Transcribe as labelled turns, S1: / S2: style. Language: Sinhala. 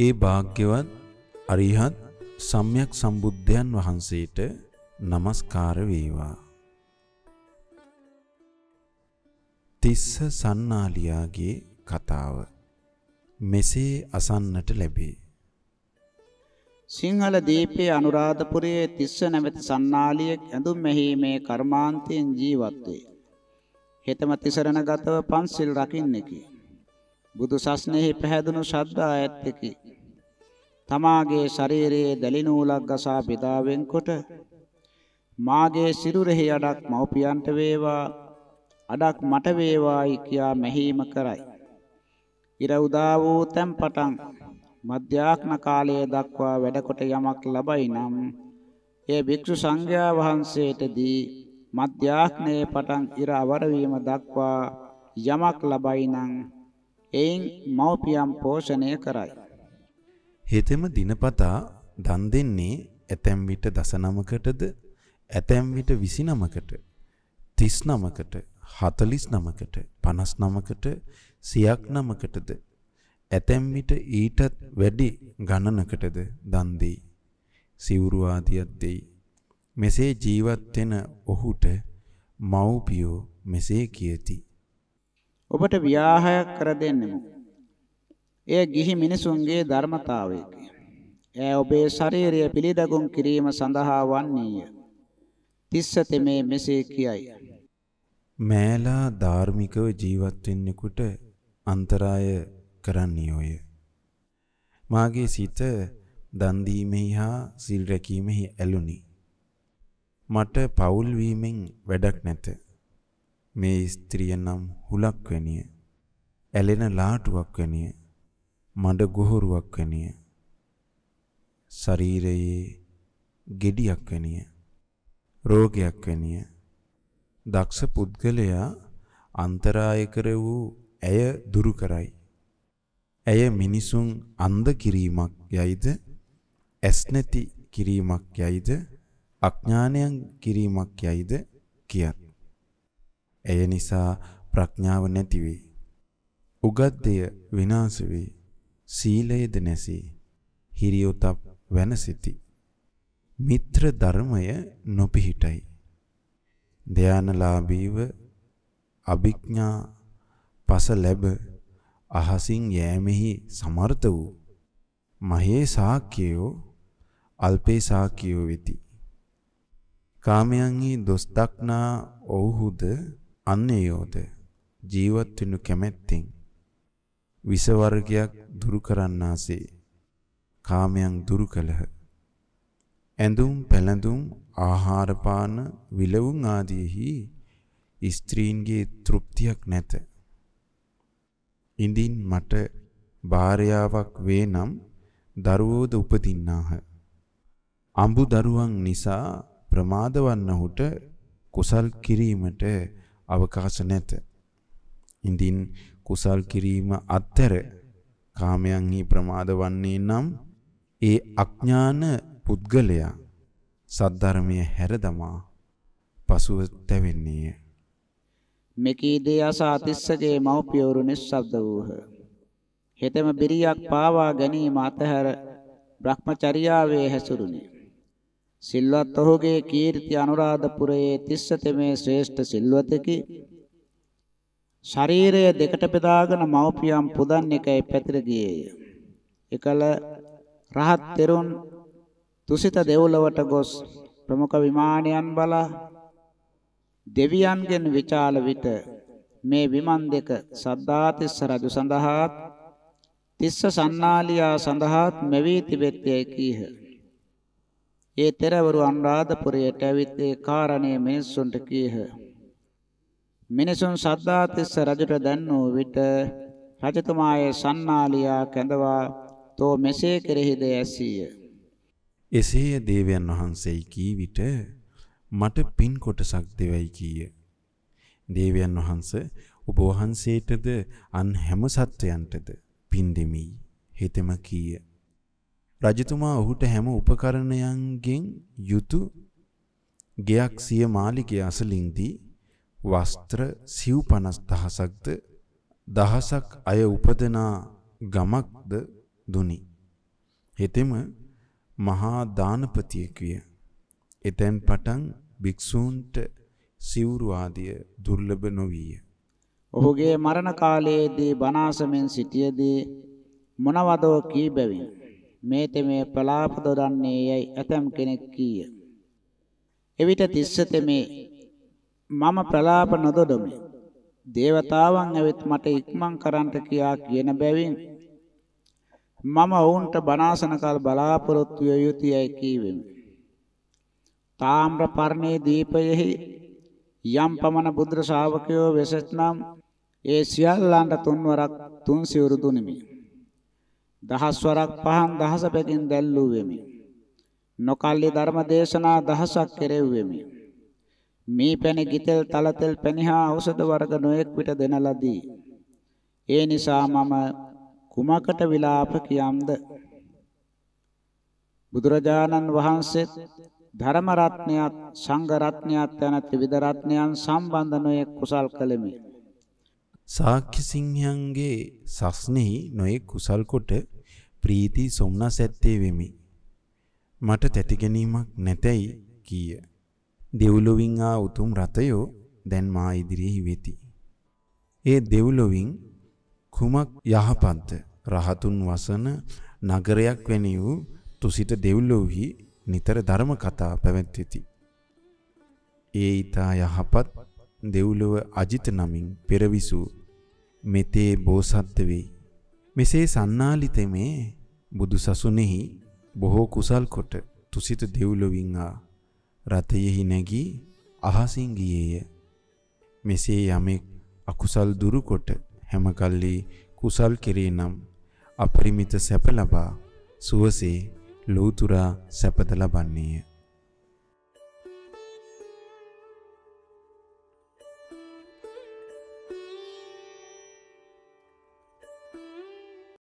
S1: ඒ භාග්‍යවත් අරිහත් සම්්‍යක් සම්බුද්ධයන් වහන්සේට নমස්කාර වේවා. තිස්ස සන්නාලියාගේ කතාව මෙසේ අසන්නට ලැබේ.
S2: සිංහල දීපයේ අනුරාධපුරයේ තිස්ස නැමැති සන්නාලියෙක් ඇඳුම් මෙහිමේ කර්මාන්තයෙන් ජීවත් වේ. හෙතම තිසරණගතව පන්සිල් රකින්නකි. බුදු සස්නෙහි පැහැදුණු ශ්‍රද්ධා ඇත්තකි. තමාගේ ශරීරයේ දැලි නූලක් ගසා බෙදා වෙන්කොට මාගේ සිරුරෙහි අඩක් මව්පියන්ට වේවා අඩක් මට වේවායි කියා මෙහිම කරයි. ඉර උදා වූ තැන් පටන් මධ්‍යාක්න කාලයේ දක්වා වැඩකොට යමක් ලබයි නම් ඒ භික්ෂු සංඝයා වහන්සේටදී මධ්‍යාක්නයේ පටන් ඉර අවර දක්වා යමක් ලබයි නම් එයින් මව්පියම් පෝෂණය කරයි.
S1: හෙතෙම දිනපතා දන් දෙන්නේ ඇතැම් විට 19කටද ඇතැම් විට 29කට 39කට 49කට 59කට 100කට ඇතැම් විට ඊටත් වැඩි ගණනකටද දන් දෙයි. සිවුරු ආදියක් දෙයි. මෙසේ ජීවත් වෙන ඔහුට මව්පියෝ මෙසේ කියති.
S2: ඔබට ව්‍යාහයක් කර දෙන්නෙමු. එය ගිහි මිනිසුන්ගේ ධර්මතාවයකි. එය ඔබේ ශරීරය පිළිදගුම් කිරීම සඳහා වන්නේය. තිස්ස තෙමේ මෙසේ කියයි.
S1: මෑලා ධාර්මිකව ජීවත් වෙන්නෙකුට අන්තරාය කරන්නේෝය. මාගේ සිත දන් දීමෙහි හා සිල් රැකීමෙහි ඇලුනි. මට පවුල් වීමෙන් වැඩක් නැත. මේ ස්ත්‍රිය නම් හුලක් වැනිය ඇලෙන ලාටුවක් වැනිය මඩ ගොහරුවක් වැනිය ශරීරයේ gediyak වැනිය රෝගයක් වැනිය දක්ෂ පුද්ගලයා අන්තරාය කර වූ ඇය දුරු කරයි ඇය මිනිසුන් අන්ධ කිරීමක් යයිද ඇස් නැති කිරීමක් යයිද අඥානයන් කිරීමක් යයිද කියත් ඒ නිසා ප්‍රඥාව නැති වේ. උගත් දෙය විනාශ වේ. සීලයද නැසී. හිරියොතප් වෙනසිතී. මිත්‍ර ධර්මය නොපිහිටයි. ධානලාභීව අභිඥා පස ලැබ අහසින් යෑමෙහි සමර්ථ වූ මහේ සාක්‍යයෝ අල්පේ සාක්‍යයෝ වෙති. කාමයන්හි දොස් දක්නා ඔවුහුද අන්‍යයෝද ජීවත් වෙනු කැමැත්තෙන් විස වර්ගයක් දුරු කරන්නාසේ කාමයන් දුරු කළහ. ඇඳුම් පැළඳුම් ආහාර පාන විලවුන් ආදීෙහි ස්ත්‍රීන්ගේ තෘප්තියක් නැත. ඉඳින් මට භාර්යාවක් වේ නම් දරුවෝද උපදින්නාහ. අඹු දරුවන් නිසා ප්‍රමාද වන්නහුට කුසල් කිරීමට අවකාශ නැත. ඉදින් කුසල් කිරීම අත්තර කාමයන්හි ප්‍රමාද වන්නේ නම් ඒ අඥාන පුද්ගලයා සද්ධර්මය හැරදමා පසුව තැවෙන්නේය.
S2: මෙකී දේ අසා තිස්සගේ මව්පියවරු නිස්සබ්ද වූහ. හෙතෙම බිරියක් පාවා ගැනීම අතහැර Brahmacharyaවේ හැසුරුනේ. සිල්වත් ඔහුගේ කීර්ති අනුරාධපුරයේ 37 මේ ශ්‍රේෂ්ඨ සිල්වතෙකි. ශරීරය දෙකට බෙදාගෙන මව්පියම් පුදන් එකයි පැතිර ගියේය. එකල රහත් තෙරුන් තුසිත දෙව්ලොවට ගොස් ප්‍රමුඛ විමානයන් බලා දෙවියන්ගෙන් විචාල විට මේ විමන් දෙක සද්ධාතිස්ස රජු සඳහාත් තිස්ස සන්නාලියා සඳහාත් මෙවී තිබෙත්තේ කීහ. ඒ තෙරවරු අනුරාධපුරයට ඇවිත් ඒ කාරණේ මිනිසුන්ට කීහ. මිනිසුන් සද්ධාතිස්ස රජුට දැන්නෝ විට රජතුමාගේ සන්නාලියා කැඳවා තෝ මෙසේ කෙරෙහිද ඇසීය.
S1: එසේ දේවයන් වහන්සේ කී විට මට පින් කොටසක් දෙවයි කීය. දේවයන් වහන්ස ඔබ වහන්සේටද අන් හැම සත්වයන්ටද පින් දෙමි. හෙතෙම කීය. රජතුමා ඔහුට හැම උපකරණයන්ගෙන් යුතු ගෙයක් සිය මාලිගය අසලින්දී වස්ත්‍ර සිව් 50000ක්ද දහසක් අය උපදනා ගමක්ද දුනි. හෙතෙම මහා දානපතියෙක් විය. එතෙන් පටන් භික්ෂූන්ට සිවුරු ආදිය දුර්ලභ නොවිය.
S2: ඔහුගේ මරණ කාලයේදී බණාසමෙන් සිටියේදී මොනවදෝ කී බැවින් මේ තෙමේ ප්‍රලාප දොරන්නේ යයි ඇතම් කෙනෙක් කීය. එවිට තිස්ස තෙමේ මම ප්‍රලාප නොදොඩමි. දේවතාවන් ඇවිත් මට ඉක්මන් කරන්නට කියා කියන බැවින් මම ඔවුන්ට බණාසනකල් බලාපොරොත්තු විය යුතුයයි කීවෙමි. තාම්‍ර පර්ණේ දීපයෙහි යම් පමණ බුද්ධ ශ්‍රාවකයෝ වෙසෙත්නම් ඒ සියල්ලන්ට තුන්වරක් තුන් සිවුරු දුනිමි. දහස්වරක් පහන් දහස පැකින් දැල්ලූ වෙමි. නොකල්ලි ධර්ම දේශනා දහසක් කෙරෙව්වෙමි. මේ පැන ගිතෙල් තලතෙල් පැනිහා ඖෂධ වර්ග නොයෙක් විට දෙන ලදී. ඒ නිසා මම කුමකට විලාප කියම්ද? බුදුරජාණන් වහන්සේ ධර්ම රත්නයත් සංඝ රත්නයත් යන ත්‍රිවිධ රත්නයන් සම්බන්ධ නොයෙක් කුසල් කළෙමි.
S1: සාක්‍ය සිංහයන්ගේ සස්නෙහි නොයෙක් කුසල් කොට ප්‍රීති සොම්නස් ඇත්තේ වෙමි. මට තැති ගැනීමක් නැතයි කීය. දෙව්ලොවින් ආ උතුම් රතයෝ දැන් මා ඉදිරියේ වෙති. ඒ දෙව්ලොවින් කුමක් යහපත්ද? රහතුන් වසන නගරයක් වැනි වූ තුසිත දෙව්ලොවි නිතර ධර්ම කතා පැවැත්වෙති. ඒ ඊතා යහපත් දෙව්ලොව අජිත නමින් පෙරවිසූ මෙතේ බෝසත්ත වෙයි. මෙසේ සන්නාලිතෙමේ බුදු සසුනෙහි බොහෝ කුසල් කොට තුසිත දෙව්ලොවින් ආ රතයෙහි නැගී අහසින් ගියේය. මෙසේ යමෙක් අකුසල් දුරු කොට හැම කල්ලි කුසල් කෙරේ නම් අපරිමිත සැප ලබා සුවසේ ලෝතුරා සැපත ලබන්නේය.